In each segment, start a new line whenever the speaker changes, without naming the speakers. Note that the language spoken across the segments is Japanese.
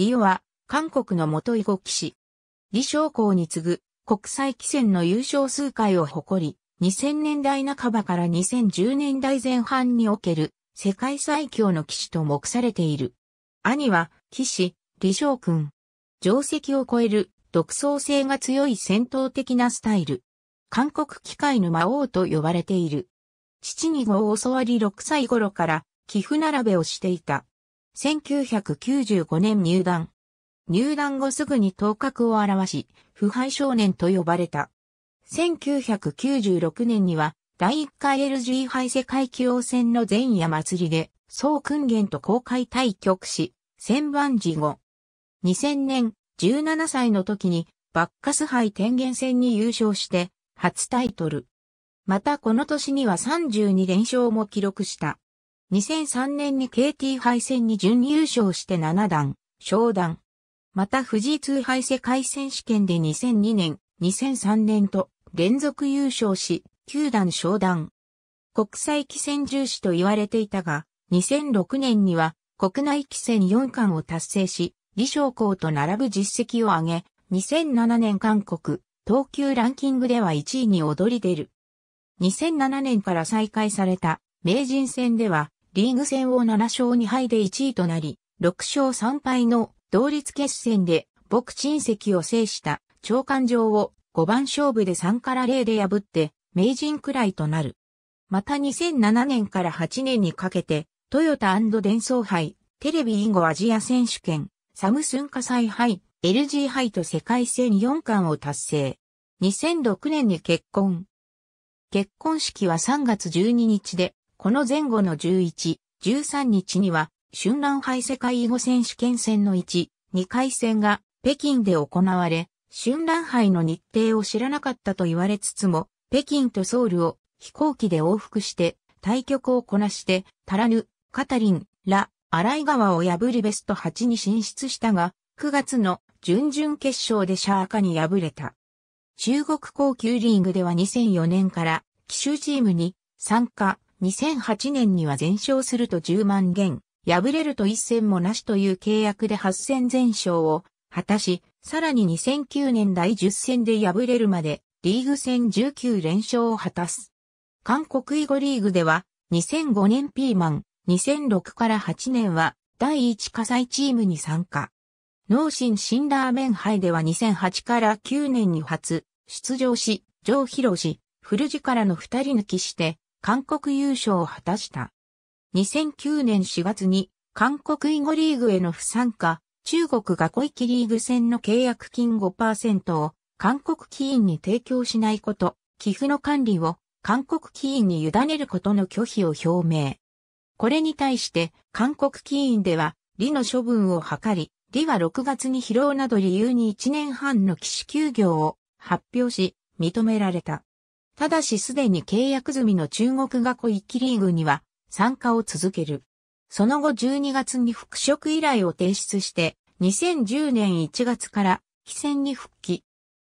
リオは、韓国の元囲碁棋士。李昌光に次ぐ、国際棋戦の優勝数回を誇り、2000年代半ばから2010年代前半における、世界最強の騎士と目されている。兄は、騎士、李昌君。定石を超える、独創性が強い戦闘的なスタイル。韓国機械の魔王と呼ばれている。父に語を教わり6歳頃から、寄付並べをしていた。1995年入団。入団後すぐに頭角を現し、腐敗少年と呼ばれた。1996年には、第1回 LG 杯世界棋王戦の前夜祭りで、総訓練と公開対局し、千番事後。2000年、17歳の時に、バッカス杯天元戦に優勝して、初タイトル。またこの年には32連勝も記録した。2003年に KT 杯戦に準優勝して7段、昇段。また富士通杯世界選手権で2002年、2003年と連続優勝し、9段昇段。国際棋戦重視と言われていたが、2006年には国内棋戦4冠を達成し、李昌光と並ぶ実績を上げ、2007年韓国、東急ランキングでは1位に躍り出る。2007年から再開された名人戦では、リーグ戦を7勝2敗で1位となり、6勝3敗の同率決戦で、牧珍席を制した長官上を5番勝負で3から0で破って、名人くらいとなる。また2007年から8年にかけて、トヨタ伝送杯、テレビインゴアジア選手権、サムスン火災杯、LG 杯と世界戦4冠を達成。2006年に結婚。結婚式は3月12日で、この前後の11、13日には、春蘭杯世界囲碁選手権戦の1、2回戦が北京で行われ、春蘭杯の日程を知らなかったと言われつつも、北京とソウルを飛行機で往復して対局をこなして、タラヌ、カタリン、ラ、アライ川を破りベスト8に進出したが、9月の準々決勝でシャーカに敗れた。中国高級リーグでは2004年から、奇襲チームに参加、2008年には全勝すると10万元、敗れると1戦もなしという契約で8戦全勝を果たし、さらに2009年第10戦で敗れるまでリーグ戦19連勝を果たす。韓国囲碁リーグでは2005年ピーマン、2006から8年は第1火災チームに参加。脳神シンダーメン杯では2008から9年に初出場し、上広氏、古地からの二人抜きして韓国優勝を果たした。2009年4月に韓国囲碁リーグへの不参加、中国が小池リーグ戦の契約金5%を韓国キーに提供しないこと、寄付の管理を韓国キーに委ねることの拒否を表明。これに対して韓国キーでは、李の処分を図り、李は6月に疲労など理由に1年半の騎士休業を発表し、認められた。ただしすでに契約済みの中国学校一期リーグには参加を続ける。その後12月に復職依頼を提出して、2010年1月から非戦に復帰。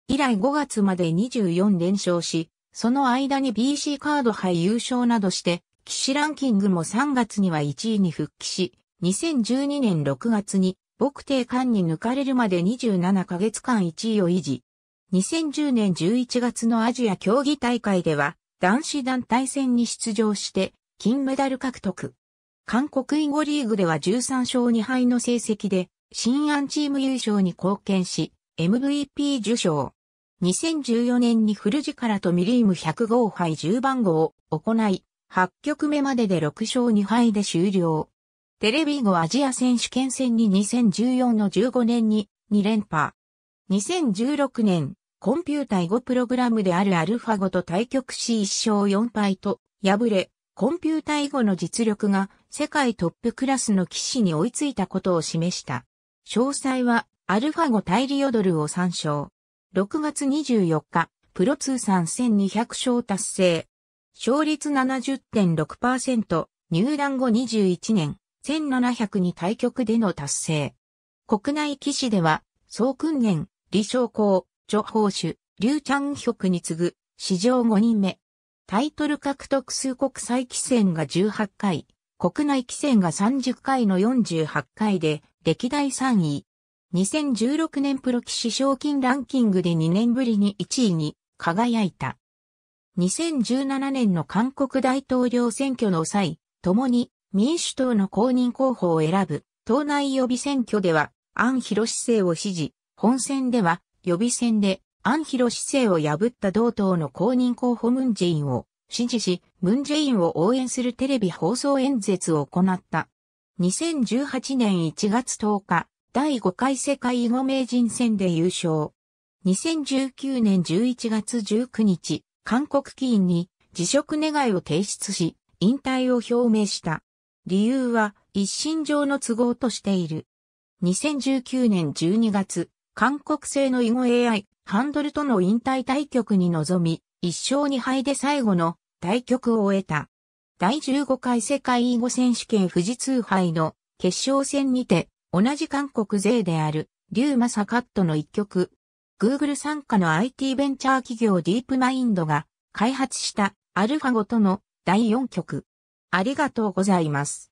以来5月まで24連勝し、その間に BC カード杯優勝などして、騎士ランキングも3月には1位に復帰し、2012年6月に、牧帝間に抜かれるまで27ヶ月間1位を維持。2010年11月のアジア競技大会では男子団体戦に出場して金メダル獲得。韓国インゴリーグでは13勝2敗の成績で新安チーム優勝に貢献し MVP 受賞。2014年にフルジカラとミリーム105杯10番号を行い、8局目までで6勝2敗で終了。テレビ後アジア選手権戦に2014の15年に2連覇。2016年コンピュータ囲碁プログラムであるアルファ5と対局し1勝4敗と敗れ、コンピュータ囲碁の実力が世界トップクラスの騎士に追いついたことを示した。詳細はアルファ5対リオドルを参照。6月24日、プロ通算1200勝達成。勝率70.6%、入団後21年、1702対局での達成。国内騎士では、総訓練、李承光、ジョ・ホーシュ、リュウ・チャンヒョクに次ぐ、史上5人目。タイトル獲得数国際棋戦が18回、国内棋戦が30回の48回で、歴代3位。2016年プロ棋士賞金ランキングで2年ぶりに1位に輝いた。2017年の韓国大統領選挙の際、共に民主党の公認候補を選ぶ、党内予備選挙では、アン・ヒロシを支持、本選では、予備選で、アンヒロ市政を破った同党の公認候補ムンジェインを支持し、ムンジェインを応援するテレビ放送演説を行った。2018年1月10日、第5回世界囲碁名人戦で優勝。2019年11月19日、韓国議員に辞職願を提出し、引退を表明した。理由は一身上の都合としている。2019年12月、韓国製の囲碁 AI、ハンドルとの引退対局に臨み、1勝2敗で最後の対局を終えた。第15回世界囲碁選手権富士通杯の決勝戦にて、同じ韓国勢である、リュウマサカットの一曲、Google 参加の IT ベンチャー企業ディープマインドが開発したアルファ5との第4曲。ありがとうございます。